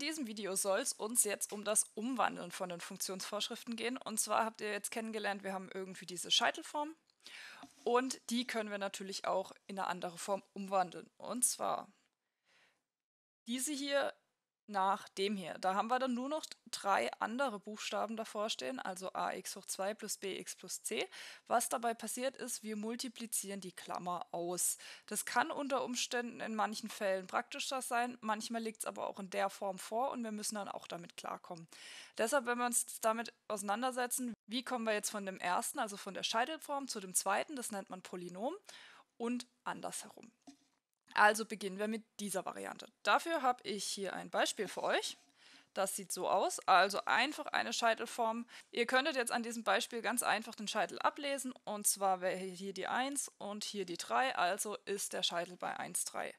diesem Video soll es uns jetzt um das Umwandeln von den Funktionsvorschriften gehen. Und zwar habt ihr jetzt kennengelernt, wir haben irgendwie diese Scheitelform und die können wir natürlich auch in eine andere Form umwandeln. Und zwar, diese hier nach dem hier. Da haben wir dann nur noch drei andere Buchstaben davor stehen, also ax hoch 2 plus bx plus c. Was dabei passiert ist, wir multiplizieren die Klammer aus. Das kann unter Umständen in manchen Fällen praktischer sein, manchmal liegt es aber auch in der Form vor und wir müssen dann auch damit klarkommen. Deshalb, wenn wir uns damit auseinandersetzen, wie kommen wir jetzt von dem ersten, also von der Scheitelform, zu dem zweiten, das nennt man Polynom und andersherum. Also beginnen wir mit dieser Variante. Dafür habe ich hier ein Beispiel für euch. Das sieht so aus, also einfach eine Scheitelform. Ihr könntet jetzt an diesem Beispiel ganz einfach den Scheitel ablesen und zwar wäre hier die 1 und hier die 3, also ist der Scheitel bei 1, 3.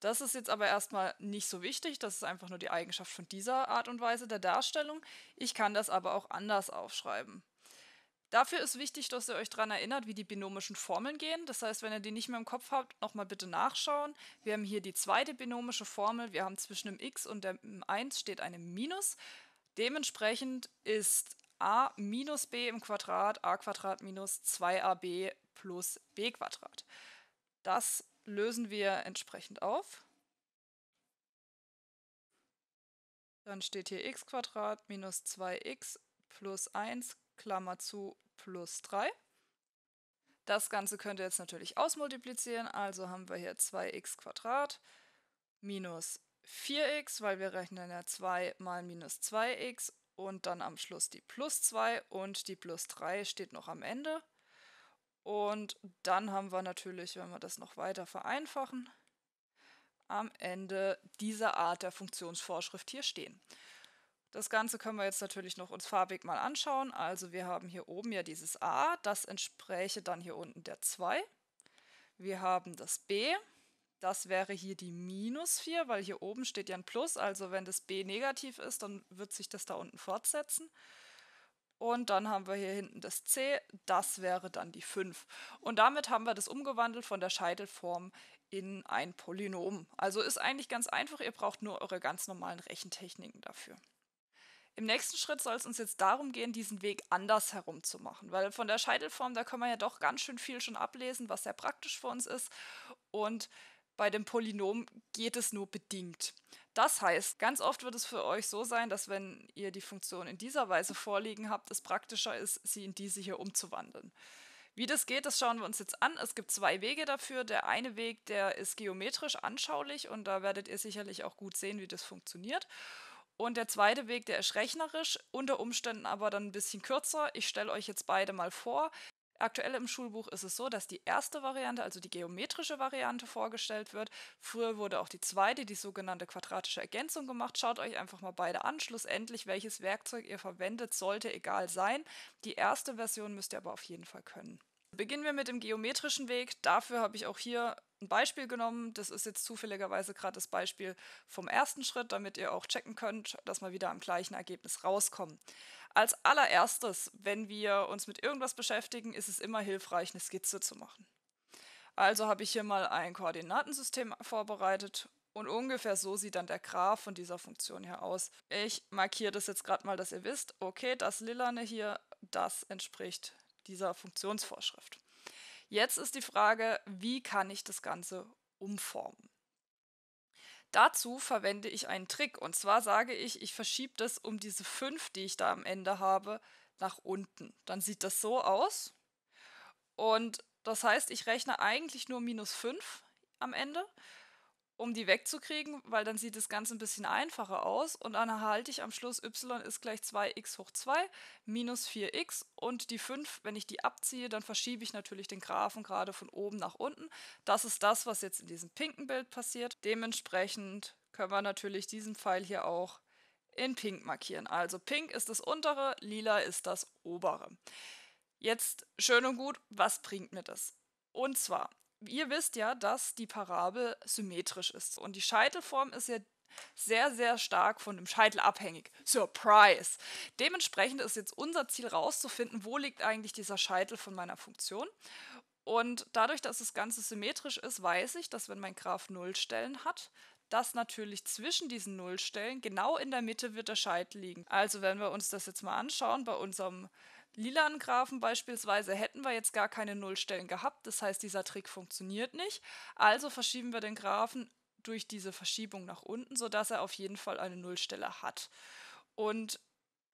Das ist jetzt aber erstmal nicht so wichtig, das ist einfach nur die Eigenschaft von dieser Art und Weise der Darstellung. Ich kann das aber auch anders aufschreiben. Dafür ist wichtig, dass ihr euch daran erinnert, wie die binomischen Formeln gehen. Das heißt, wenn ihr die nicht mehr im Kopf habt, nochmal bitte nachschauen. Wir haben hier die zweite binomische Formel. Wir haben zwischen dem x und dem 1 steht eine Minus. Dementsprechend ist a minus b im Quadrat a Quadrat minus 2ab plus b Quadrat. Das lösen wir entsprechend auf. Dann steht hier x Quadrat minus 2x plus 1 Klammer zu, plus 3. Das Ganze könnt ihr jetzt natürlich ausmultiplizieren, also haben wir hier 2x minus 4x, weil wir rechnen ja 2 mal minus 2x und dann am Schluss die plus 2 und die plus 3 steht noch am Ende. Und dann haben wir natürlich, wenn wir das noch weiter vereinfachen, am Ende dieser Art der Funktionsvorschrift hier stehen. Das Ganze können wir jetzt natürlich noch uns farbig mal anschauen. Also wir haben hier oben ja dieses A, das entspräche dann hier unten der 2. Wir haben das B, das wäre hier die minus 4, weil hier oben steht ja ein Plus. Also wenn das B negativ ist, dann wird sich das da unten fortsetzen. Und dann haben wir hier hinten das C, das wäre dann die 5. Und damit haben wir das umgewandelt von der Scheitelform in ein Polynom. Also ist eigentlich ganz einfach, ihr braucht nur eure ganz normalen Rechentechniken dafür. Im nächsten Schritt soll es uns jetzt darum gehen, diesen Weg anders herum zu machen, weil von der Scheitelform, da kann man ja doch ganz schön viel schon ablesen, was sehr praktisch für uns ist. Und bei dem Polynom geht es nur bedingt. Das heißt, ganz oft wird es für euch so sein, dass wenn ihr die Funktion in dieser Weise vorliegen habt, es praktischer ist, sie in diese hier umzuwandeln. Wie das geht, das schauen wir uns jetzt an. Es gibt zwei Wege dafür. Der eine Weg, der ist geometrisch anschaulich und da werdet ihr sicherlich auch gut sehen, wie das funktioniert. Und der zweite Weg, der ist rechnerisch, unter Umständen aber dann ein bisschen kürzer. Ich stelle euch jetzt beide mal vor. Aktuell im Schulbuch ist es so, dass die erste Variante, also die geometrische Variante, vorgestellt wird. Früher wurde auch die zweite, die sogenannte quadratische Ergänzung gemacht. Schaut euch einfach mal beide an. Schlussendlich, welches Werkzeug ihr verwendet, sollte egal sein. Die erste Version müsst ihr aber auf jeden Fall können. Beginnen wir mit dem geometrischen Weg. Dafür habe ich auch hier ein Beispiel genommen. Das ist jetzt zufälligerweise gerade das Beispiel vom ersten Schritt, damit ihr auch checken könnt, dass wir wieder am gleichen Ergebnis rauskommen. Als allererstes, wenn wir uns mit irgendwas beschäftigen, ist es immer hilfreich, eine Skizze zu machen. Also habe ich hier mal ein Koordinatensystem vorbereitet und ungefähr so sieht dann der Graph von dieser Funktion hier aus. Ich markiere das jetzt gerade mal, dass ihr wisst, okay, das Lilane hier, das entspricht dieser Funktionsvorschrift. Jetzt ist die Frage, wie kann ich das Ganze umformen? Dazu verwende ich einen Trick und zwar sage ich, ich verschiebe das um diese 5, die ich da am Ende habe, nach unten. Dann sieht das so aus und das heißt, ich rechne eigentlich nur minus 5 am Ende um die wegzukriegen, weil dann sieht das Ganze ein bisschen einfacher aus und dann erhalte ich am Schluss y ist gleich 2x hoch 2 minus 4x und die 5, wenn ich die abziehe, dann verschiebe ich natürlich den Graphen gerade von oben nach unten. Das ist das, was jetzt in diesem pinken Bild passiert. Dementsprechend können wir natürlich diesen Pfeil hier auch in pink markieren. Also pink ist das untere, lila ist das obere. Jetzt schön und gut, was bringt mir das? Und zwar, Ihr wisst ja, dass die Parabel symmetrisch ist und die Scheitelform ist ja sehr, sehr stark von dem Scheitel abhängig. Surprise! Dementsprechend ist jetzt unser Ziel herauszufinden, wo liegt eigentlich dieser Scheitel von meiner Funktion. Und dadurch, dass das Ganze symmetrisch ist, weiß ich, dass wenn mein Graph Nullstellen hat, dass natürlich zwischen diesen Nullstellen genau in der Mitte wird der Scheitel liegen. Also wenn wir uns das jetzt mal anschauen bei unserem äh, lilanen Graphen beispielsweise hätten wir jetzt gar keine Nullstellen gehabt. Das heißt, dieser Trick funktioniert nicht. Also verschieben wir den Graphen durch diese Verschiebung nach unten, sodass er auf jeden Fall eine Nullstelle hat. Und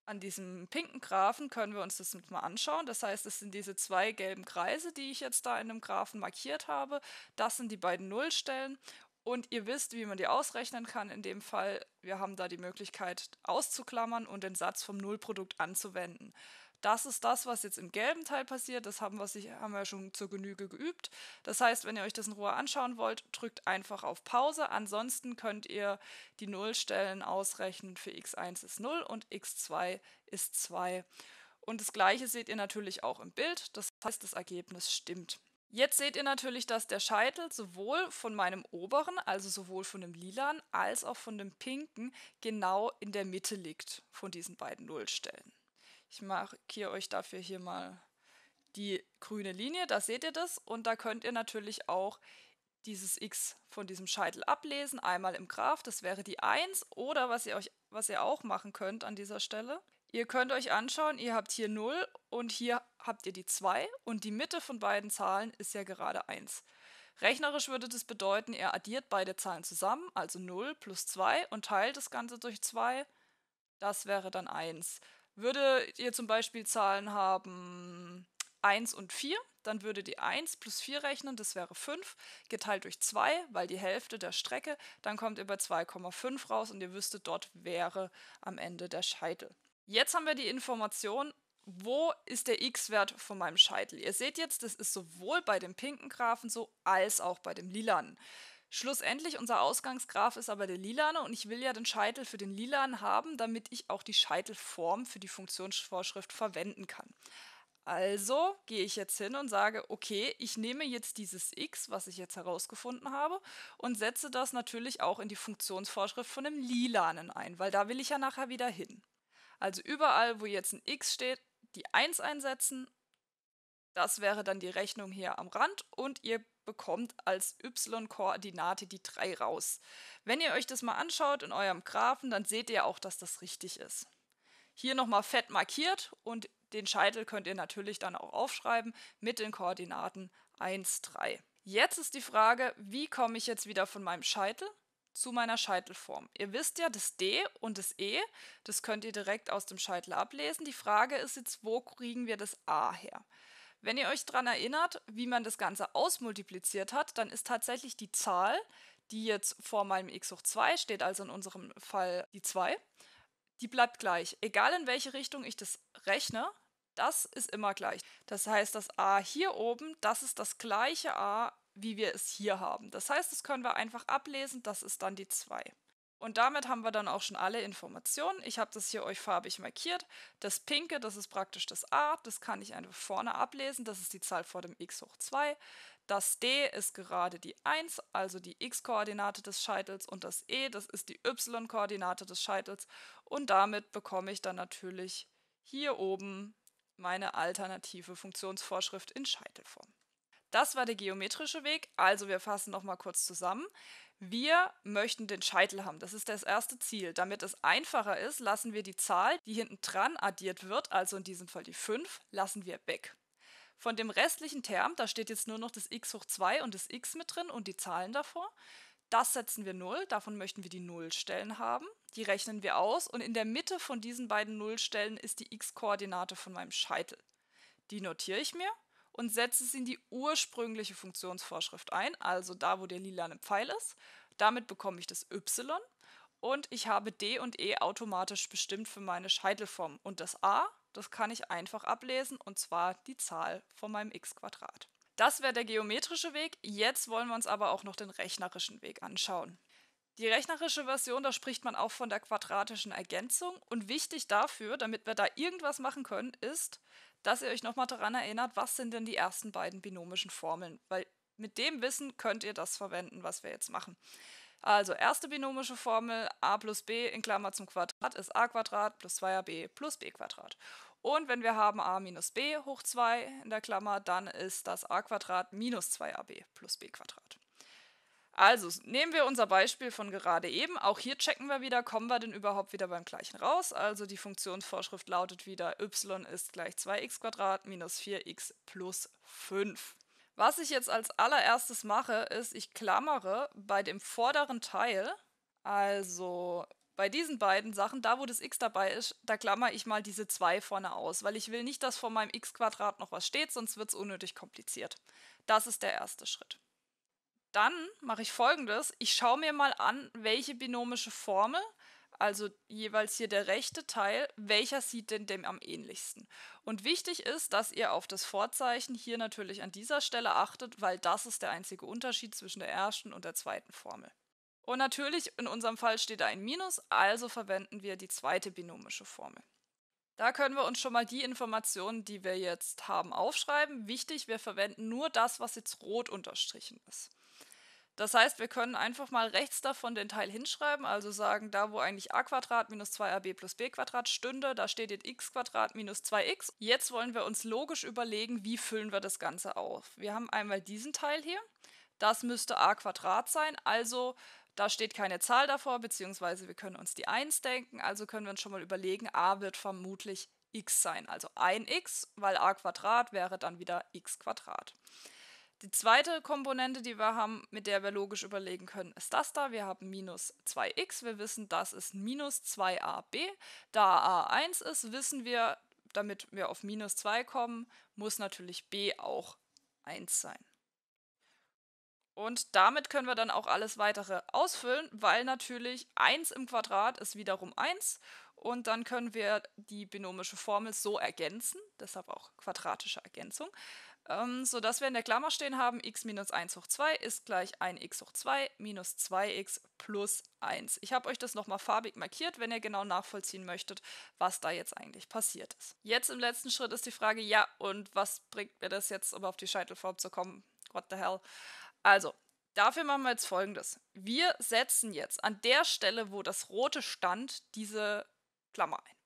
an diesem pinken Graphen können wir uns das mal anschauen. Das heißt, es sind diese zwei gelben Kreise, die ich jetzt da in dem Graphen markiert habe. Das sind die beiden Nullstellen. Und ihr wisst, wie man die ausrechnen kann. In dem Fall, wir haben da die Möglichkeit auszuklammern und den Satz vom Nullprodukt anzuwenden. Das ist das, was jetzt im gelben Teil passiert. Das haben wir, haben wir schon zur Genüge geübt. Das heißt, wenn ihr euch das in Ruhe anschauen wollt, drückt einfach auf Pause. Ansonsten könnt ihr die Nullstellen ausrechnen. Für x1 ist 0 und x2 ist 2. Und das gleiche seht ihr natürlich auch im Bild. Das heißt, das Ergebnis stimmt. Jetzt seht ihr natürlich, dass der Scheitel sowohl von meinem oberen, also sowohl von dem lilan, als auch von dem pinken genau in der Mitte liegt von diesen beiden Nullstellen. Ich markiere euch dafür hier mal die grüne Linie, da seht ihr das. Und da könnt ihr natürlich auch dieses x von diesem Scheitel ablesen, einmal im Graph, das wäre die 1. Oder was ihr, euch, was ihr auch machen könnt an dieser Stelle, ihr könnt euch anschauen, ihr habt hier 0 und hier habt ihr die 2 und die Mitte von beiden Zahlen ist ja gerade 1. Rechnerisch würde das bedeuten, ihr addiert beide Zahlen zusammen, also 0 plus 2 und teilt das Ganze durch 2, das wäre dann 1 würde ihr zum Beispiel Zahlen haben 1 und 4, dann würde die 1 plus 4 rechnen, das wäre 5, geteilt durch 2, weil die Hälfte der Strecke, dann kommt ihr bei 2,5 raus und ihr wüsstet, dort wäre am Ende der Scheitel. Jetzt haben wir die Information, wo ist der x-Wert von meinem Scheitel? Ihr seht jetzt, das ist sowohl bei dem pinken Graphen so als auch bei dem lilanen. Schlussendlich, unser Ausgangsgraf ist aber der Lilane und ich will ja den Scheitel für den Lilan haben, damit ich auch die Scheitelform für die Funktionsvorschrift verwenden kann. Also gehe ich jetzt hin und sage, okay, ich nehme jetzt dieses x, was ich jetzt herausgefunden habe, und setze das natürlich auch in die Funktionsvorschrift von dem Lilanen ein, weil da will ich ja nachher wieder hin. Also überall, wo jetzt ein x steht, die 1 einsetzen. Das wäre dann die Rechnung hier am Rand und ihr bekommt als y-Koordinate die 3 raus. Wenn ihr euch das mal anschaut in eurem Graphen, dann seht ihr auch, dass das richtig ist. Hier nochmal fett markiert und den Scheitel könnt ihr natürlich dann auch aufschreiben mit den Koordinaten 1, 3. Jetzt ist die Frage, wie komme ich jetzt wieder von meinem Scheitel zu meiner Scheitelform. Ihr wisst ja, das D und das E, das könnt ihr direkt aus dem Scheitel ablesen. Die Frage ist jetzt, wo kriegen wir das A her? Wenn ihr euch daran erinnert, wie man das Ganze ausmultipliziert hat, dann ist tatsächlich die Zahl, die jetzt vor meinem x hoch 2 steht, also in unserem Fall die 2, die bleibt gleich. Egal in welche Richtung ich das rechne, das ist immer gleich. Das heißt, das a hier oben, das ist das gleiche a, wie wir es hier haben. Das heißt, das können wir einfach ablesen, das ist dann die 2. Und damit haben wir dann auch schon alle Informationen. Ich habe das hier euch farbig markiert. Das Pinke, das ist praktisch das A, das kann ich einfach vorne ablesen. Das ist die Zahl vor dem x hoch 2. Das D ist gerade die 1, also die x-Koordinate des Scheitels. Und das E, das ist die y-Koordinate des Scheitels. Und damit bekomme ich dann natürlich hier oben meine alternative Funktionsvorschrift in Scheitelform. Das war der geometrische Weg. Also wir fassen nochmal kurz zusammen. Wir möchten den Scheitel haben. Das ist das erste Ziel. Damit es einfacher ist, lassen wir die Zahl, die hinten dran addiert wird, also in diesem Fall die 5, lassen wir weg. Von dem restlichen Term, da steht jetzt nur noch das x hoch 2 und das x mit drin und die Zahlen davor. Das setzen wir 0, davon möchten wir die Nullstellen haben. Die rechnen wir aus und in der Mitte von diesen beiden Nullstellen ist die x-Koordinate von meinem Scheitel. Die notiere ich mir und setze es in die ursprüngliche Funktionsvorschrift ein, also da, wo der lilane Pfeil ist. Damit bekomme ich das y und ich habe d und e automatisch bestimmt für meine Scheitelform. Und das a, das kann ich einfach ablesen und zwar die Zahl von meinem x Quadrat. Das wäre der geometrische Weg. Jetzt wollen wir uns aber auch noch den rechnerischen Weg anschauen. Die rechnerische Version, da spricht man auch von der quadratischen Ergänzung. Und wichtig dafür, damit wir da irgendwas machen können, ist, dass ihr euch nochmal daran erinnert, was sind denn die ersten beiden binomischen Formeln, weil mit dem Wissen könnt ihr das verwenden, was wir jetzt machen. Also erste binomische Formel a plus b in Klammer zum Quadrat ist a Quadrat plus 2ab plus b Quadrat. Und wenn wir haben a minus b hoch 2 in der Klammer, dann ist das a Quadrat minus 2ab plus b Quadrat. Also nehmen wir unser Beispiel von gerade eben. Auch hier checken wir wieder, kommen wir denn überhaupt wieder beim gleichen raus? Also die Funktionsvorschrift lautet wieder y ist gleich 2x minus 4x plus 5. Was ich jetzt als allererstes mache, ist, ich klammere bei dem vorderen Teil, also bei diesen beiden Sachen, da wo das x dabei ist, da klammer ich mal diese 2 vorne aus, weil ich will nicht, dass vor meinem x noch was steht, sonst wird es unnötig kompliziert. Das ist der erste Schritt. Dann mache ich folgendes. Ich schaue mir mal an, welche binomische Formel, also jeweils hier der rechte Teil, welcher sieht denn dem am ähnlichsten. Und wichtig ist, dass ihr auf das Vorzeichen hier natürlich an dieser Stelle achtet, weil das ist der einzige Unterschied zwischen der ersten und der zweiten Formel. Und natürlich, in unserem Fall steht da ein Minus, also verwenden wir die zweite binomische Formel. Da können wir uns schon mal die Informationen, die wir jetzt haben, aufschreiben. Wichtig, wir verwenden nur das, was jetzt rot unterstrichen ist. Das heißt, wir können einfach mal rechts davon den Teil hinschreiben, also sagen, da wo eigentlich a Quadrat minus 2ab plus b Quadrat stünde, da steht jetzt x Quadrat minus 2x. Jetzt wollen wir uns logisch überlegen, wie füllen wir das Ganze auf. Wir haben einmal diesen Teil hier, das müsste a Quadrat sein, also da steht keine Zahl davor, beziehungsweise wir können uns die 1 denken, also können wir uns schon mal überlegen, a wird vermutlich x sein, also 1x, weil a Quadrat wäre dann wieder x Quadrat. Die zweite Komponente, die wir haben, mit der wir logisch überlegen können, ist das da. Wir haben minus 2x. Wir wissen, das ist minus 2ab. Da a 1 ist, wissen wir, damit wir auf minus 2 kommen, muss natürlich b auch 1 sein. Und damit können wir dann auch alles weitere ausfüllen, weil natürlich 1 im Quadrat ist wiederum 1 und dann können wir die binomische Formel so ergänzen, deshalb auch quadratische Ergänzung, ähm, dass wir in der Klammer stehen haben, x minus 1 hoch 2 ist gleich 1x hoch 2 minus 2x plus 1. Ich habe euch das nochmal farbig markiert, wenn ihr genau nachvollziehen möchtet, was da jetzt eigentlich passiert ist. Jetzt im letzten Schritt ist die Frage, ja, und was bringt mir das jetzt, um auf die Scheitelform zu kommen? What the hell? Also, Dafür machen wir jetzt folgendes. Wir setzen jetzt an der Stelle, wo das rote stand, diese Klammer ein.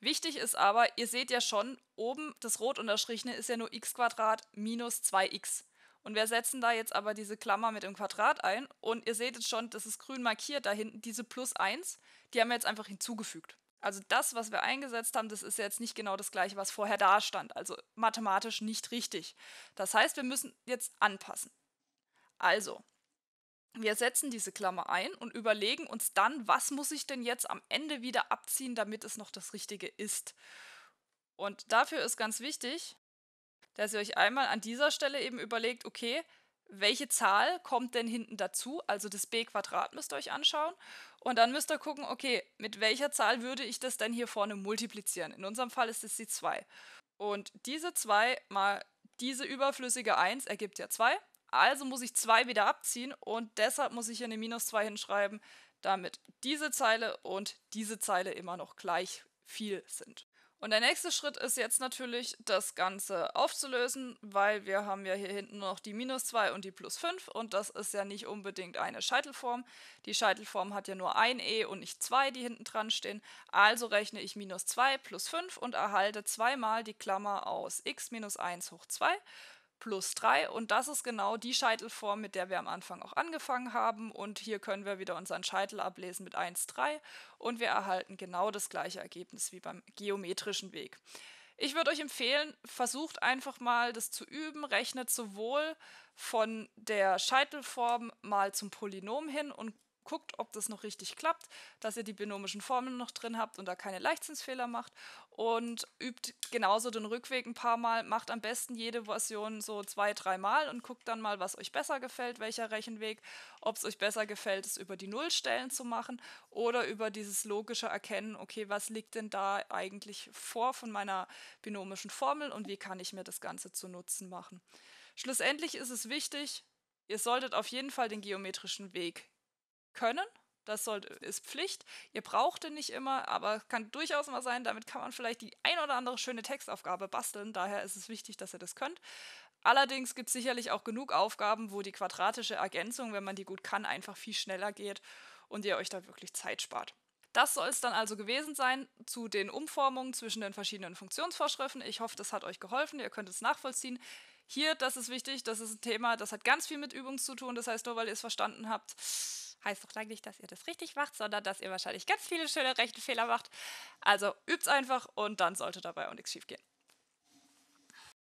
Wichtig ist aber, ihr seht ja schon, oben das rot unterstrichene ist ja nur x minus 2x. Und wir setzen da jetzt aber diese Klammer mit dem Quadrat ein und ihr seht jetzt schon, das ist grün markiert da hinten, diese plus 1, die haben wir jetzt einfach hinzugefügt. Also das, was wir eingesetzt haben, das ist jetzt nicht genau das gleiche, was vorher da stand. Also mathematisch nicht richtig. Das heißt, wir müssen jetzt anpassen. Also, wir setzen diese Klammer ein und überlegen uns dann, was muss ich denn jetzt am Ende wieder abziehen, damit es noch das Richtige ist. Und dafür ist ganz wichtig, dass ihr euch einmal an dieser Stelle eben überlegt, okay, welche Zahl kommt denn hinten dazu? Also das b Quadrat müsst ihr euch anschauen. Und dann müsst ihr gucken, okay, mit welcher Zahl würde ich das denn hier vorne multiplizieren? In unserem Fall ist es die 2. Und diese 2 mal diese überflüssige 1 ergibt ja 2. Also muss ich 2 wieder abziehen und deshalb muss ich hier eine minus 2 hinschreiben, damit diese Zeile und diese Zeile immer noch gleich viel sind. Und der nächste Schritt ist jetzt natürlich, das Ganze aufzulösen, weil wir haben ja hier hinten noch die minus 2 und die plus 5 und das ist ja nicht unbedingt eine Scheitelform. Die Scheitelform hat ja nur ein e und nicht zwei, die hinten dran stehen. Also rechne ich minus 2 plus 5 und erhalte zweimal die Klammer aus x minus 1 hoch 2 plus 3 und das ist genau die Scheitelform, mit der wir am Anfang auch angefangen haben und hier können wir wieder unseren Scheitel ablesen mit 1, 3 und wir erhalten genau das gleiche Ergebnis wie beim geometrischen Weg. Ich würde euch empfehlen, versucht einfach mal das zu üben, rechnet sowohl von der Scheitelform mal zum Polynom hin und guckt, ob das noch richtig klappt, dass ihr die binomischen Formeln noch drin habt und da keine Leichtsinnsfehler macht und übt genauso den Rückweg ein paar Mal, macht am besten jede Version so zwei, drei Mal und guckt dann mal, was euch besser gefällt, welcher Rechenweg, ob es euch besser gefällt, es über die Nullstellen zu machen oder über dieses logische Erkennen, okay, was liegt denn da eigentlich vor von meiner binomischen Formel und wie kann ich mir das Ganze zu Nutzen machen. Schlussendlich ist es wichtig, ihr solltet auf jeden Fall den geometrischen Weg können. Das sollte, ist Pflicht. Ihr braucht ihn nicht immer, aber kann durchaus mal sein. Damit kann man vielleicht die ein oder andere schöne Textaufgabe basteln. Daher ist es wichtig, dass ihr das könnt. Allerdings gibt es sicherlich auch genug Aufgaben, wo die quadratische Ergänzung, wenn man die gut kann, einfach viel schneller geht und ihr euch da wirklich Zeit spart. Das soll es dann also gewesen sein zu den Umformungen zwischen den verschiedenen Funktionsvorschriften. Ich hoffe, das hat euch geholfen. Ihr könnt es nachvollziehen. Hier, das ist wichtig, das ist ein Thema, das hat ganz viel mit Übung zu tun. Das heißt, nur weil ihr es verstanden habt, heißt doch lange nicht, dass ihr das richtig macht, sondern dass ihr wahrscheinlich ganz viele schöne rechte Fehler macht. Also übt einfach und dann sollte dabei auch nichts schief gehen.